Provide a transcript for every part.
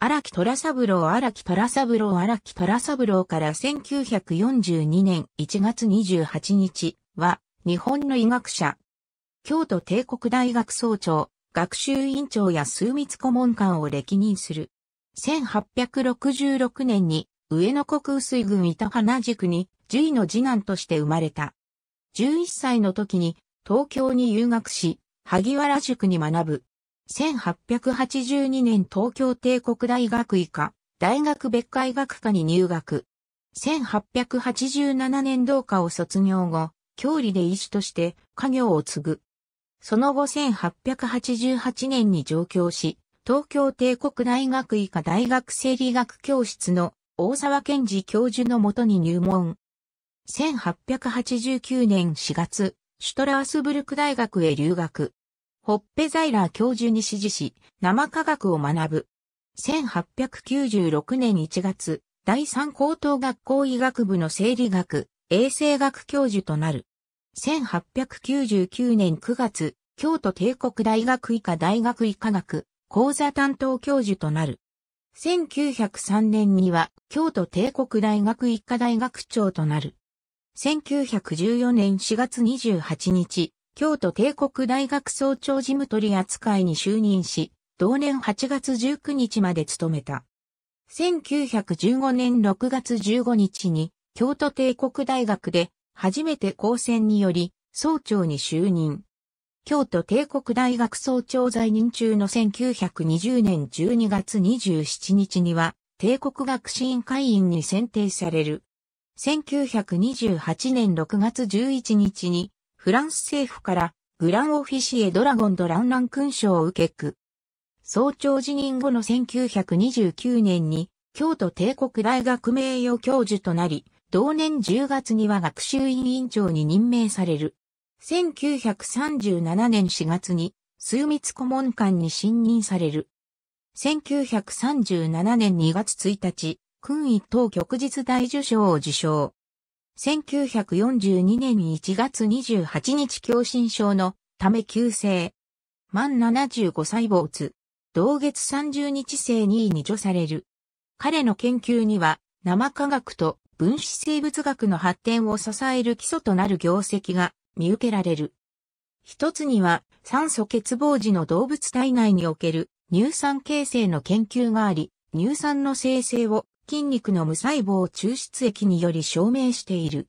荒木虎三郎荒木虎三郎荒木虎三郎から1942年1月28日は日本の医学者、京都帝国大学総長、学習院長や数密顧問官を歴任する。1866年に上野国水郡板花塾に獣医の次男として生まれた。11歳の時に東京に留学し、萩原塾に学ぶ。1882年東京帝国大学医科、大学別科医学科に入学。1887年同科を卒業後、教理で医師として家業を継ぐ。その後1888年に上京し、東京帝国大学医科大学生理学教室の大沢健治教授のもとに入門。1889年4月、シュトラースブルク大学へ留学。ホッペザイラー教授に指示し、生科学を学ぶ。1896年1月、第三高等学校医学部の生理学、衛生学教授となる。1899年9月、京都帝国大学医科大学医科学、講座担当教授となる。1903年には京都帝国大学医科大学長となる。1914年4月28日、京都帝国大学総長事務取扱いに就任し、同年8月19日まで務めた。1915年6月15日に、京都帝国大学で、初めて公選により、総長に就任。京都帝国大学総長在任中の1920年12月27日には、帝国学士院会員に選定される。1928年6月11日に、フランス政府からグランオフィシエドラゴンドランラン勲章を受けく。総長辞任後の1929年に京都帝国大学名誉教授となり、同年10月には学習院院長に任命される。1937年4月に、枢密顧問官に信任される。1937年2月1日、勲位等旭日大受賞を受賞。1942年1月28日狭心症のため急性。満75歳没。同月30日生2位に除される。彼の研究には生科学と分子生物学の発展を支える基礎となる業績が見受けられる。一つには酸素欠乏時の動物体内における乳酸形成の研究があり、乳酸の生成を筋肉の無細胞抽出液により証明している。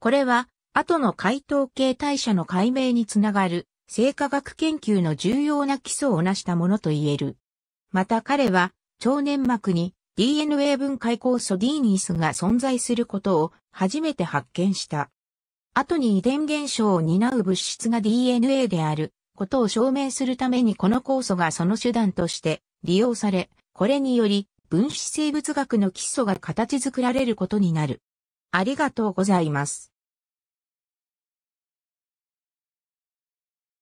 これは、後の解凍系代謝の解明につながる、生化学研究の重要な基礎を成したものと言える。また彼は、腸粘膜に DNA 分解酵素 D ニースが存在することを初めて発見した。後に遺伝現象を担う物質が DNA であることを証明するためにこの酵素がその手段として利用され、これにより分子生物学の基礎が形作られることになる。ありがとうございます。